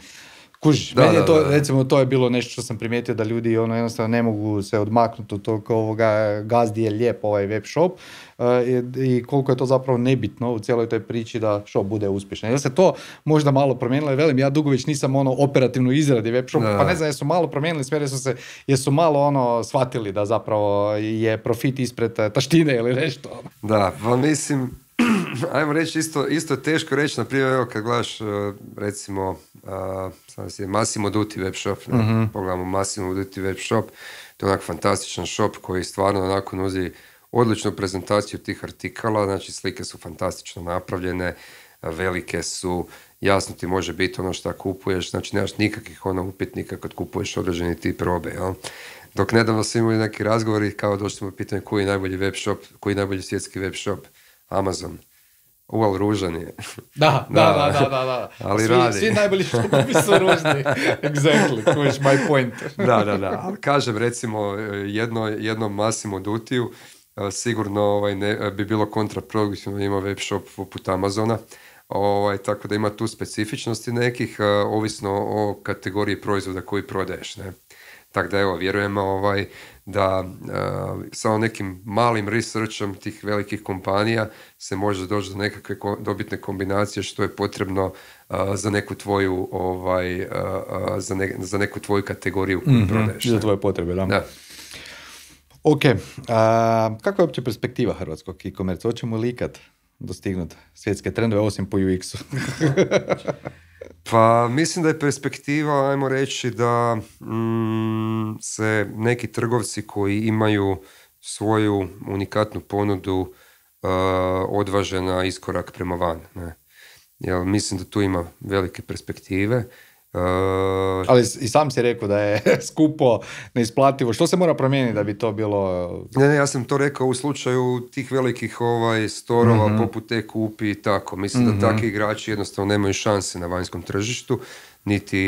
da, meni to, recimo, to je bilo nešto što sam primijetio da ljudi ono, jednostavno ne mogu se odmaknuti od tog ovoga gazdi je lijep ovaj web shop i koliko je to zapravo nebitno u cijeloj toj priči da shop bude uspješan. jel se to možda malo promijenilo, velim, ja dugo već nisam ono operativno izradi web shop, pa ne znam, jesu malo promijenili smjer, jesu se, jesu malo ono shvatili da zapravo je profit ispred eh, taštine ili nešto. Da, pa mislim, ajmo reći, isto, isto je teško reći, na primjer, evo kad gledaš, eh, recimo, uh, Massimo Dutti web shop, mhm. pogledamo Massimo web shop, to je onak fantastičan shop koji stvarno onako nuzi odličnu prezentaciju tih artikala, znači slike su fantastično napravljene, velike su, jasno ti može biti ono što kupuješ, znači nemaš nikakvih ono upitnika kad kupuješ određeni tip robe, jel? Dok nedavno smo imali neki razgovori, kao došli smo pitanje koji je najbolji web shop, koji najbolji svjetski web shop, Amazon. Uval ružan je. Da, da, da, da, da, Ali svi, najbolji su ružni. exactly, my point. da, da, da. kažem, recimo, jedno, jednom Massimo Dutiju, sigurno ovaj, ne, eh, bi bilo kontraproduktivno ima web shop poput Amazona. Ovaj, tako da ima tu specifičnosti nekih, eh, ovisno o kategoriji proizvoda koji prodaješ. Ne? Tako da evo, vjerujem ovaj, da uh, samo nekim malim researchom tih velikih kompanija se može doći do nekakve dobitne kombinacije što je potrebno za neku tvoju ovaj, za, za, neku tvoju kategoriju koju mhm, prodaješ. Za tvoje potrebe, da. da. Ok, a, kakva je uopće perspektiva hrvatskog e-commerce? Hoćemo li ikad dostignuti svjetske trendove osim po UX-u? pa mislim da je perspektiva, ajmo reći da mm, se neki trgovci koji imaju svoju unikatnu ponudu uh, odvaže na iskorak prema van. Ne? Jer mislim da tu ima velike perspektive. Uh, Ali i sam si rekao da je skupo, neisplativo. Što se mora promijeniti da bi to bilo... Uh, ne, ne, ja sam to rekao u slučaju tih velikih ovaj, storova mhm. poput te kupi i tako. Mislim da mhm. takvi igrači jednostavno nemaju šanse na vanjskom tržištu, niti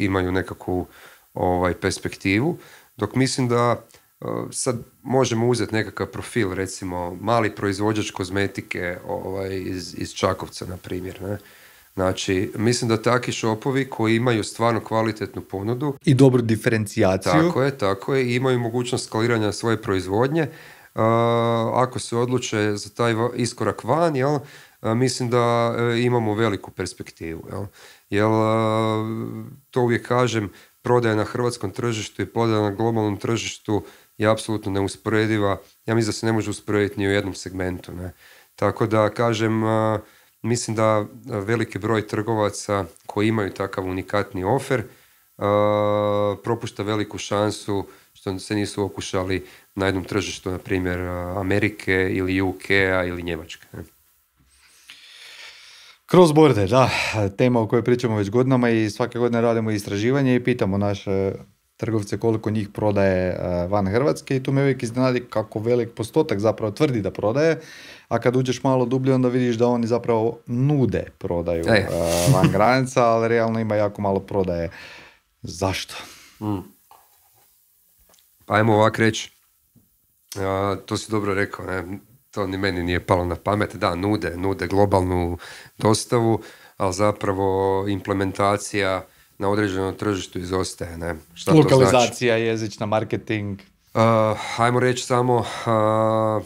imaju nekakvu ovaj, perspektivu. Dok mislim da uh, sad možemo uzeti nekakav profil, recimo mali proizvođač kozmetike ovaj, iz, iz Čakovca, na primjer, ne? Znači, mislim da takvi šopovi koji imaju stvarno kvalitetnu ponudu i dobru diferencijaciju. Tako je, tako je. imaju mogućnost skaliranja svoje proizvodnje. Uh, ako se odluče za taj iskorak van, jel, e, mislim da e, imamo veliku perspektivu. Jel, jel to uvijek kažem, prodaja na hrvatskom tržištu i prodaja na globalnom tržištu je apsolutno neusporediva. Ja mislim da se ne može usporediti ni u jednom segmentu. Ne. Tako da, kažem, Mislim da e, veliki broj trgovaca koji imaju takav unikatni ofer e, propušta veliku šansu što se nisu okušali na jednom tržištu, na primjer e, Amerike ili uk ili Njemačke. Cross border, da, tema o kojoj pričamo već godinama i svake godine radimo istraživanje i pitamo naše trgovce koliko njih prodaje e, van Hrvatske i tu me uvijek iznenadi kako velik postotak zapravo tvrdi da prodaje, a kad uđeš malo dublje onda vidiš da oni zapravo nude prodaju e. E, van granica, ali realno ima jako malo prodaje. Zašto? Mm. Pa ajmo ovak reći, to si dobro rekao, ne? to ni meni nije palo na pamet, da, nude, nude globalnu dostavu, ali zapravo implementacija na određenom tržištu izostaje. Ne? Šta Lokalizacija, to znači? jezična, marketing. Uh, hajmo reći samo, uh,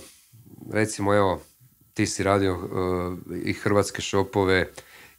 recimo evo, ti si radio e, i hrvatske šopove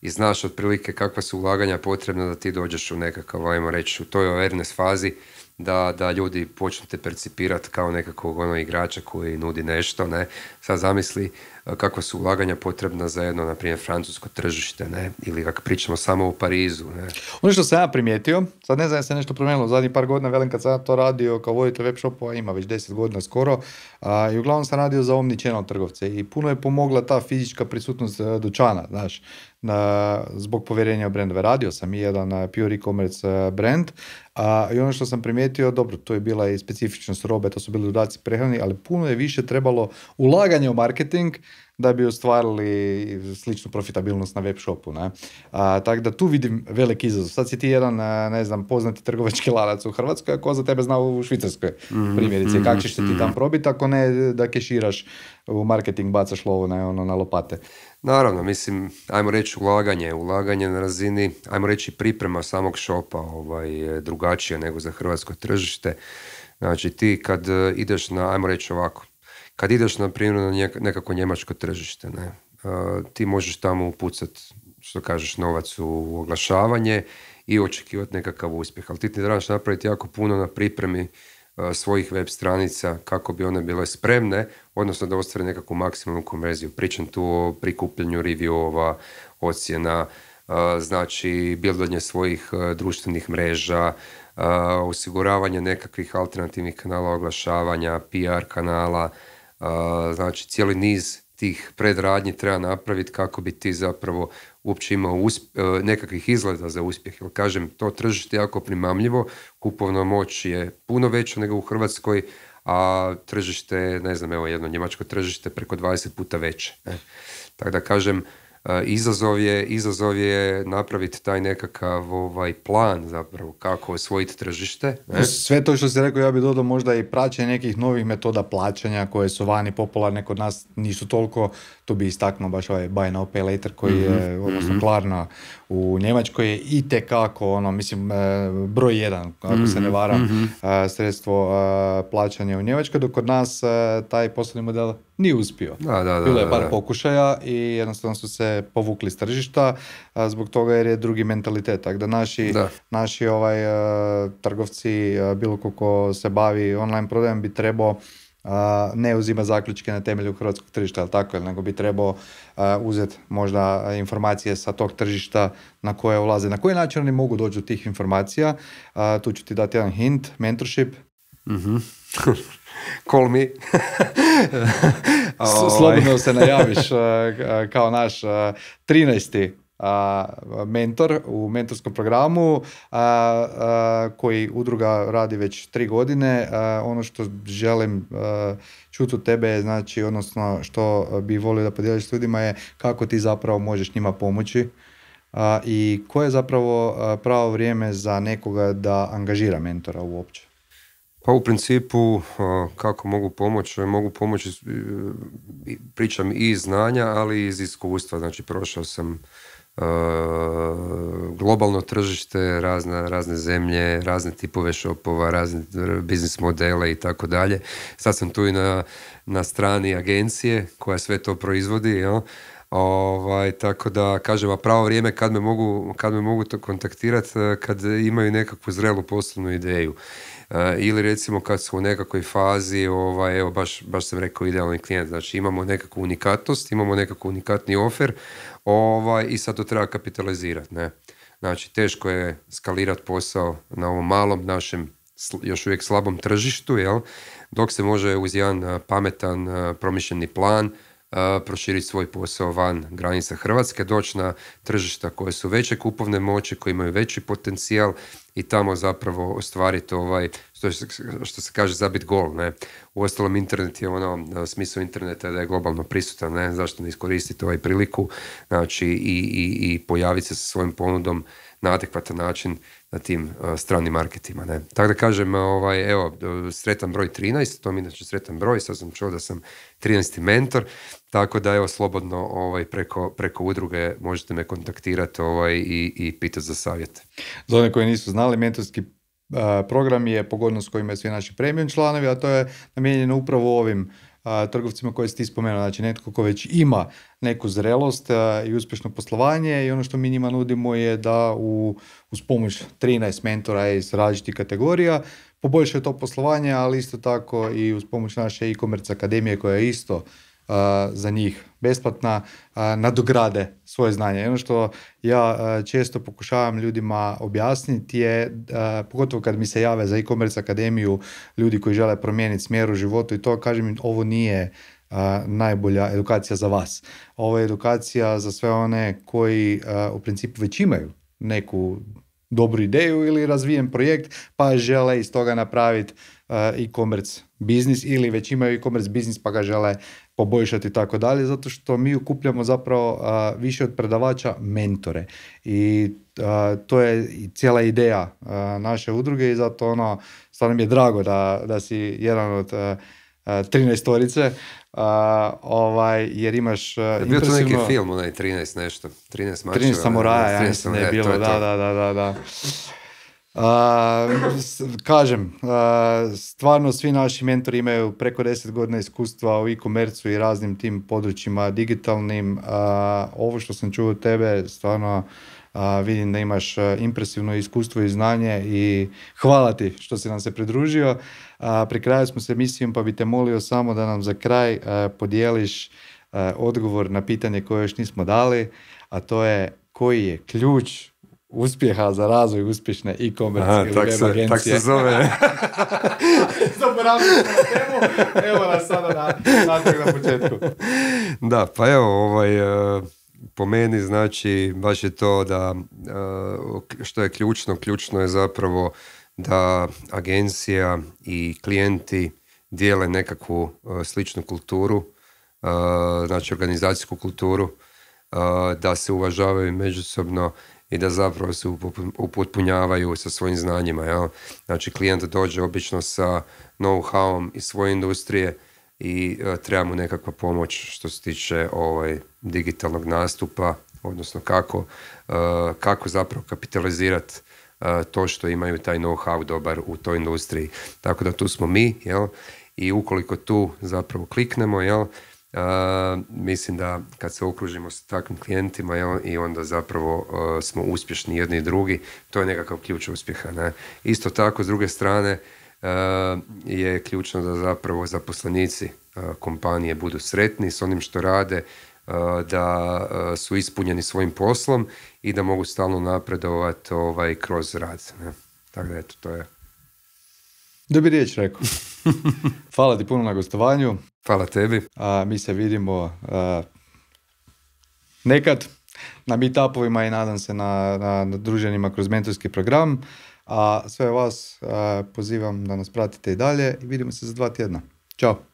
i znaš otprilike kakva su ulaganja potrebna da ti dođeš u nekakav, ajmo reći, u toj awareness fazi da, da ljudi počnete percipirati kao nekakvog ono igrača koji nudi nešto, ne. Sad zamisli e, kako su ulaganja potrebna za jedno, na primjer, francusko tržište, ne, ili kako pričamo samo u Parizu, ne. Ono što sam ja primijetio, sad ne znam se nešto promijenilo, zadnjih par godina, velim kad sam to radio kao voditelj web ima već 10 godina skoro, a, i uglavnom sam radio za channel trgovce i puno je pomogla ta fizička prisutnost e, dućana, znaš, na, zbog povjerenja u brendove. Radio sam i jedan e, pure e-commerce brand a, I ono što sam primijetio, dobro, to je bila i specifičnost robe, to su bili dodaci prehrani, ali puno je više trebalo ulaganje u marketing da bi ostvarili sličnu profitabilnost na web shopu. Ne? A, tako da tu vidim veliki izazov. Sad si ti jedan, e, ne znam, poznati trgovački lanac u Hrvatskoj, ako za tebe zna u Švicarskoj mhm, primjerice. Mm-hmm. Kako ćeš se ti mhm. tam probiti ako ne da keširaš u marketing, bacaš lovu na, ono, na lopate. Naravno, mislim, ajmo reći ulaganje, ulaganje na razini, ajmo reći priprema samog šopa ovaj, drugačije nego za hrvatsko tržište. Znači ti kad e, ideš na, ajmo reći ovako, kad ideš na primjer na nekako njemačko tržište, ne, e, ti možeš tamo upucati, što kažeš, novac u oglašavanje i očekivati nekakav uspjeh. Ali ti trebaš napraviti jako puno na pripremi E, svojih web stranica kako bi one bile spremne, odnosno da ostvare nekakvu maksimalnu konverziju. Pričam tu o prikupljanju reviewova, ocjena, e, znači bildanje svojih e, društvenih mreža, osiguravanje nekakvih alternativnih kanala oglašavanja, PR kanala, znači cijeli niz tih predradnji treba napraviti kako bi ti zapravo uopće imao e, nekakvih izgleda za uspjeh. Jer kažem, to tržište je jako primamljivo, kupovna moć je puno veća nego u Hrvatskoj, a tržište, ne znam, evo jedno njemačko tržište preko 20 puta veće. Tako da kažem, E, izazov je, izazov je napraviti taj nekakav ovaj plan zapravo kako osvojiti tržište. Sve to što si rekao ja bih dodao možda i praćenje nekih novih metoda plaćanja koje su vani popularne kod nas nisu toliko tu bi istaknuo baš ovaj buy now pay later koji je, mhm, odnosno mhm. u Njemačkoj je i tekako, ono, mislim, e, broj jedan, ako se ne mhm, varam, e, sredstvo e, plaćanja u Njemačkoj, dok kod nas taj poslovni model nije uspio. Da, Bilo je par pokušaja i jednostavno su se povukli s tržišta zbog toga jer je drugi mentalitet. Tako da naši, naši ovaj, trgovci, bilo kako se bavi online prodajem, bi trebao ne uzima zaključke na temelju hrvatskog tržišta, ali tako, nego bi trebao uzeti možda informacije sa tog tržišta na koje ulaze. Na koji način oni mogu doći do tih informacija? Tu ću ti dati jedan hint, mentorship. Mhm. Call me. Slobodno se najaviš kao naš 13. A mentor u mentorskom programu koji udruga radi već tri godine. Ono što želim čuti od tebe, znači, odnosno što bi volio da podijeliš s ljudima je kako ti zapravo možeš njima pomoći i koje je zapravo pravo vrijeme za nekoga da angažira mentora uopće? Pa u principu kako mogu pomoći, e, mogu pomoći, pričam i iz znanja, ali i iz iskustva. Znači prošao sam E, globalno tržište, razne, razne zemlje, razne tipove šopova, razne biznis modele i tako dalje. Sad sam tu i na, na strani agencije koja sve to proizvodi, jel? Ovaj, tako da kažem, a pravo vrijeme kad me mogu, kad me mogu to kontaktirati, e, kad imaju nekakvu zrelu poslovnu ideju. Eh, ili recimo kad smo u nekakvoj fazi, ovaj, evo baš, baš sam rekao idealni klijent, znači imamo nekakvu unikatnost, imamo nekakvu unikatni ofer ovaj, i sad to treba kapitalizirati. Ne? Znači teško je skalirati posao na ovom malom našem još uvijek slabom tržištu, jel? dok se može uz jedan eh, pametan eh, promišljeni plan proširiti svoj posao van granica Hrvatske, doći na tržišta koje su veće kupovne moći, koje imaju veći potencijal i tamo zapravo ostvariti ovaj, što, što se kaže, zabit gol. Ne? U ostalom, internet je ono, smisao interneta je da je globalno prisutan, ne? zašto ne iskoristiti ovaj priliku znači, i, i pojaviti se sa svojim ponudom na adekvatan način na tim e, stranim marketima. Ne? Tako da kažem, e, ovaj, evo, sretan broj 13, to mi inače sretan broj, sad sam čuo da sam 13. mentor, tako da evo, slobodno ovaj, preko, preko udruge možete me kontaktirati ovaj, i, i pitati za savjete. Za one koji nisu znali, mentorski e, program je pogodnost kojima je svi naši premium članovi, a to je namijenjeno upravo ovim a, trgovcima koje ste ispomenuli, znači netko ko već ima neku zrelost i uspješno poslovanje i ono što mi njima nudimo je da u, uz pomoć 13 mentora iz različitih kategorija poboljšaju to poslovanje, ali isto tako i uz pomoć naše e-commerce akademije koja je isto za njih besplatna nadograde svoje znanje. Ono što ja često pokušavam ljudima objasniti je, pogotovo kad mi se jave za e-commerce akademiju, ljudi koji žele promijeniti smjer u životu i to, kažem im, ovo nije najbolja edukacija za vas. Ovo je edukacija za sve one koji u principu već imaju neku dobru ideju ili razvijen projekt pa žele iz toga napraviti e-commerce biznis ili već imaju e-commerce biznis pa ga žele poboljšati i tako dalje, zato što mi ukupljamo zapravo a, više od predavača mentore i a, to je cijela ideja a, naše udruge i zato ono, stvarno mi je drago da, da si jedan od 13 torice, ovaj, jer imaš... Je bio to neki film, onaj 13 nešto, 13 mačeva. 13 samuraja, ja mislim da je bilo, da, da, da, da. da kažem, stvarno svi naši mentori imaju preko 10 godina iskustva u e-komercu i raznim tim područjima digitalnim. ovo što sam čuo od tebe, stvarno vidim da imaš impresivno iskustvo i znanje i hvala ti što si nam se pridružio. Pri kraju smo se emisijom pa bi te molio samo da nam za kraj podijeliš odgovor na pitanje koje još nismo dali, a to je koji je ključ uspjeha za razvoj uspješne e-commerce ili web se, agencije. se zove. na temu, evo nas sada na, početku. Da, pa evo, ovaj, e, po meni znači baš je to da e, što je ključno, ključno je zapravo da agencija i klijenti dijele nekakvu e, sličnu kulturu, znači organizacijsku kulturu, da se uvažavaju međusobno i da zapravo se upotpunjavaju sa svojim znanjima. Jel? Znači klijent dođe obično sa know-howom iz svoje industrije i e, treba mu nekakva pomoć što se tiče ovaj, digitalnog nastupa, odnosno kako, e, kako zapravo kapitalizirati e, to što imaju taj know-how dobar u toj industriji. Tako da tu smo mi jel? i ukoliko tu zapravo kliknemo, jel? mislim da kad se okružimo s takvim klijentima i onda zapravo e, smo uspješni jedni i drugi, to je nekakav ključ uspjeha. Isto tako, s druge strane, e, je ključno da zapravo zaposlenici e, kompanije budu sretni s onim što rade, da su ispunjeni svojim poslom i da mogu stalno napredovati ovaj, kroz rad. Ne? Tako da, eto, to je da riječ rekao. Hvala ti puno na gostovanju. Hvala tebi. A, mi se vidimo nekad na meetupovima i nadam se na, na, druženjima kroz mentorski program. A sve vas pozivam da nas pratite i dalje i vidimo se za dva tjedna. Ćao.